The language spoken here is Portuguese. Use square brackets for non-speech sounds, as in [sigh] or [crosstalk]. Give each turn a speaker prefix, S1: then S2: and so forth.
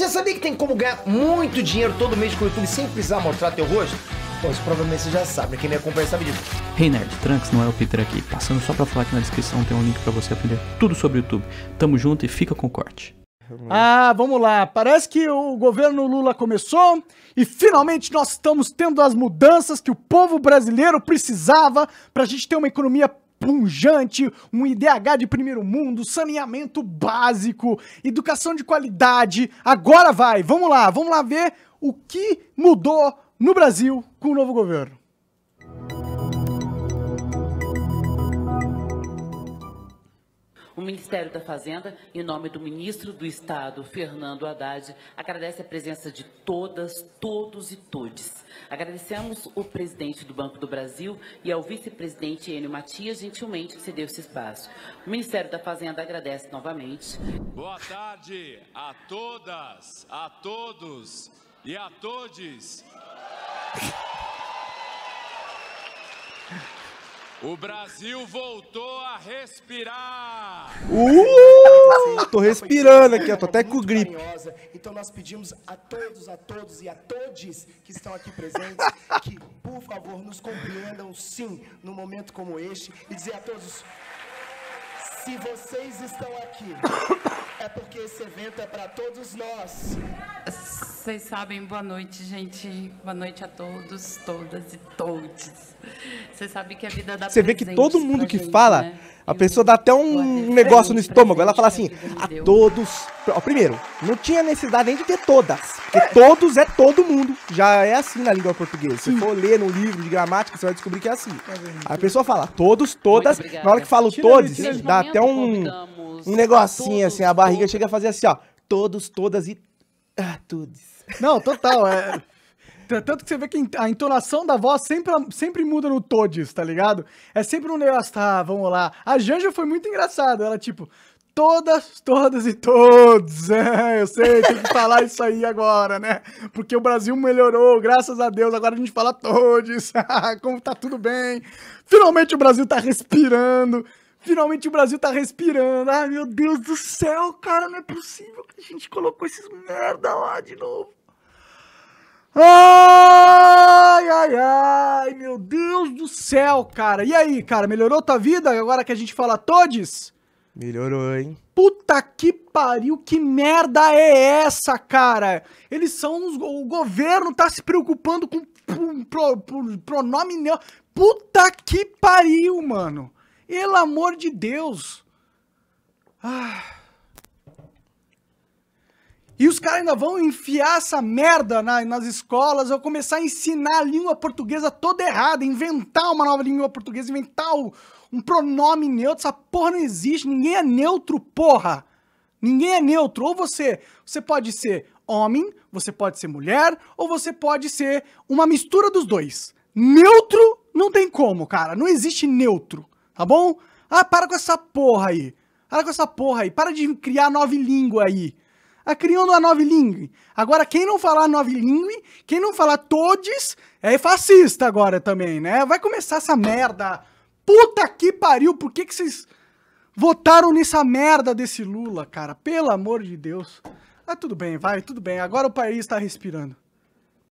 S1: Você sabia que tem como ganhar muito dinheiro todo mês com o YouTube sem precisar mostrar teu rosto? Pois provavelmente
S2: você já sabe, né? quem me acompanha sabe disso. Hey Nerd, Trunks não é o Peter aqui. Passando só pra falar que na descrição tem um link para você aprender tudo sobre o YouTube. Tamo junto e fica com o corte. Ah, vamos lá. Parece que o governo Lula começou e finalmente nós estamos tendo as mudanças que o povo brasileiro precisava para a gente ter uma economia punjante, um IDH de primeiro mundo, saneamento básico, educação de qualidade. Agora vai, vamos lá, vamos lá ver o que mudou no Brasil com o novo governo.
S1: O Ministério da Fazenda, em nome do ministro do Estado, Fernando Haddad, agradece a presença de todas, todos e todes. Agradecemos o presidente do Banco do Brasil e ao vice-presidente Enio Matias, gentilmente, que cedeu esse espaço. O Ministério da Fazenda agradece novamente. Boa tarde a todas, a todos e a todes. O Brasil voltou a
S2: respirar!
S1: Uh! Tô respirando aqui, ó. Tô até com gripe. Então nós pedimos a todos, a todos e a todes que estão aqui presentes que, por favor, nos compreendam sim num momento como este e dizer a todos se vocês estão aqui é porque esse evento é para todos nós. Vocês sabem, boa noite, gente. Boa noite a todos, todas e todos. você sabe que a vida dá Você vê que todo mundo que gente, fala, né? a pessoa dá até um negócio no estômago. Ela fala assim, a, a todos... Ó, primeiro, não tinha necessidade nem de ter todas. Porque todos é todo mundo. Já é assim na língua portuguesa. Se for ler num livro de gramática, você vai descobrir que é assim. É a pessoa fala todos, todas. Na hora que falo todos, dá até
S2: um, um negocinho assim. A barriga chega a fazer assim, ó. Todos, todas e ah, todos. Não, total. É... Tanto que você vê que a entonação da voz sempre, sempre muda no todes, tá ligado? É sempre um negócio, tá, vamos lá. A Janja foi muito engraçada. Ela, tipo, todas, todas e todos. [laughs] É, eu sei, tem que falar isso aí agora, né? Porque o Brasil melhorou, graças a Deus. Agora a gente fala todes. [laughs] Como tá tudo bem. Finalmente o Brasil tá respirando. Finalmente o Brasil tá respirando. Ai, meu Deus do céu, cara, não é possível que a gente colocou esses merda lá de novo. Ai, ai, ai, meu Deus do céu, cara. E aí, cara, melhorou tua vida agora que a gente fala todes? Melhorou, hein? Puta que pariu, que merda é essa, cara? Eles são uns, O governo tá se preocupando com um pro, pro, pronome. Puta que pariu, mano. Pelo amor de Deus! Ah. E os caras ainda vão enfiar essa merda na, nas escolas, vão começar a ensinar a língua portuguesa toda errada, inventar uma nova língua portuguesa, inventar o, um pronome neutro. Essa porra não existe, ninguém é neutro, porra! Ninguém é neutro. Ou você, você pode ser homem, você pode ser mulher, ou você pode ser uma mistura dos dois. Neutro não tem como, cara. Não existe neutro tá bom? Ah, para com essa porra aí. Para com essa porra aí. Para de criar nove língua aí. Ah, criando a nove língua. Agora, quem não falar nove língua, quem não falar todes, é fascista agora também, né? Vai começar essa merda. Puta que pariu, por que que vocês votaram nessa merda desse Lula, cara? Pelo amor de Deus. Ah, tudo bem, vai, tudo bem. Agora o país tá respirando.